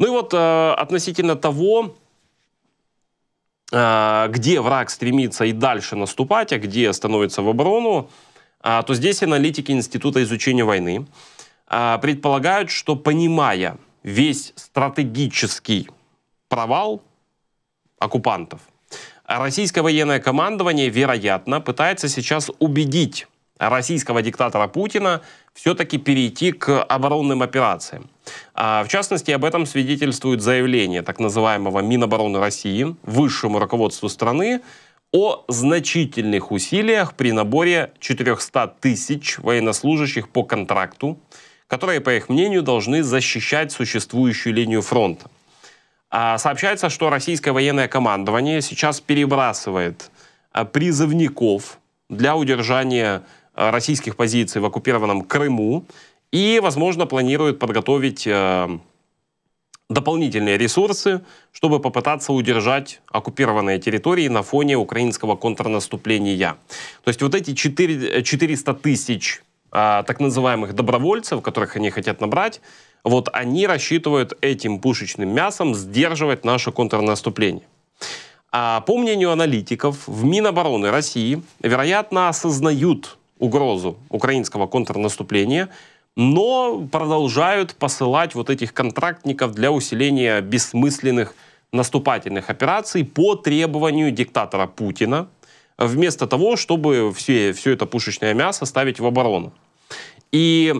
Ну и вот э, относительно того, э, где враг стремится и дальше наступать, а где становится в оборону, э, то здесь аналитики Института изучения войны э, предполагают, что понимая весь стратегический провал оккупантов, российское военное командование, вероятно, пытается сейчас убедить российского диктатора Путина все-таки перейти к оборонным операциям. А В частности, об этом свидетельствует заявление так называемого Минобороны России высшему руководству страны о значительных усилиях при наборе 400 тысяч военнослужащих по контракту, которые, по их мнению, должны защищать существующую линию фронта. А, сообщается, что российское военное командование сейчас перебрасывает а, призывников для удержания а, российских позиций в оккупированном Крыму и, возможно, планируют подготовить э, дополнительные ресурсы, чтобы попытаться удержать оккупированные территории на фоне украинского контрнаступления. То есть вот эти 4, 400 э, тысяч а, так называемых добровольцев, которых они хотят набрать, вот они рассчитывают этим пушечным мясом сдерживать наше контрнаступление. А по мнению аналитиков, в Минобороны России, вероятно, осознают угрозу украинского контрнаступления, но продолжают посылать вот этих контрактников для усиления бессмысленных наступательных операций по требованию диктатора Путина, вместо того, чтобы все, все это пушечное мясо ставить в оборону. И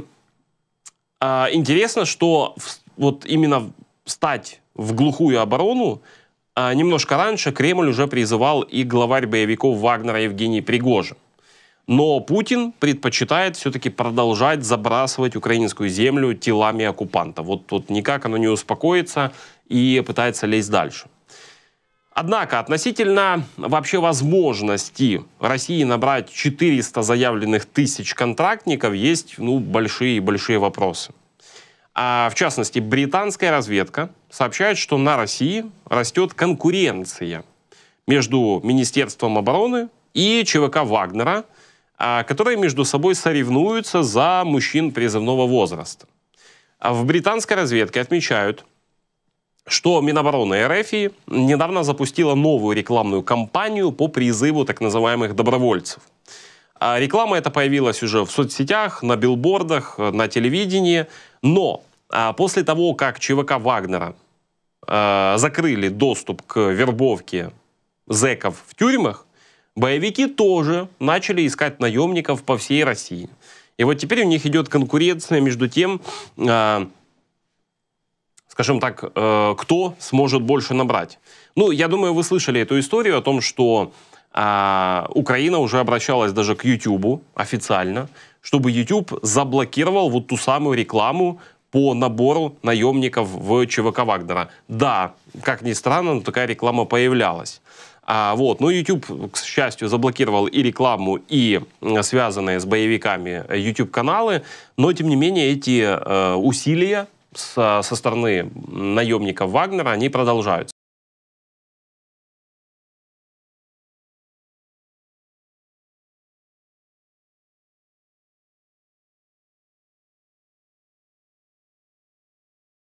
э, интересно, что в, вот именно стать в глухую оборону э, немножко раньше Кремль уже призывал и главарь боевиков Вагнера Евгений Пригожин. Но Путин предпочитает все-таки продолжать забрасывать украинскую землю телами оккупанта. Вот тут никак оно не успокоится и пытается лезть дальше. Однако, относительно вообще возможности России набрать 400 заявленных тысяч контрактников, есть ну, большие-большие вопросы. А в частности, британская разведка сообщает, что на России растет конкуренция между Министерством обороны и ЧВК Вагнера – а, которые между собой соревнуются за мужчин призывного возраста. А в британской разведке отмечают, что Минобороны РФ недавно запустила новую рекламную кампанию по призыву так называемых добровольцев. А реклама эта появилась уже в соцсетях, на билбордах, на телевидении. Но а после того, как ЧВК Вагнера э, закрыли доступ к вербовке зеков в тюрьмах, Боевики тоже начали искать наемников по всей России. И вот теперь у них идет конкуренция между тем, э, скажем так, э, кто сможет больше набрать. Ну, я думаю, вы слышали эту историю о том, что э, Украина уже обращалась даже к YouTube официально, чтобы YouTube заблокировал вот ту самую рекламу по набору наемников в ЧВК Вагнера. Да, как ни странно, но такая реклама появлялась. А, вот. Но ну, YouTube, к счастью, заблокировал и рекламу, и связанные с боевиками э, YouTube-каналы. Но, тем не менее, эти э, усилия со, со стороны наемников Вагнера, они продолжаются.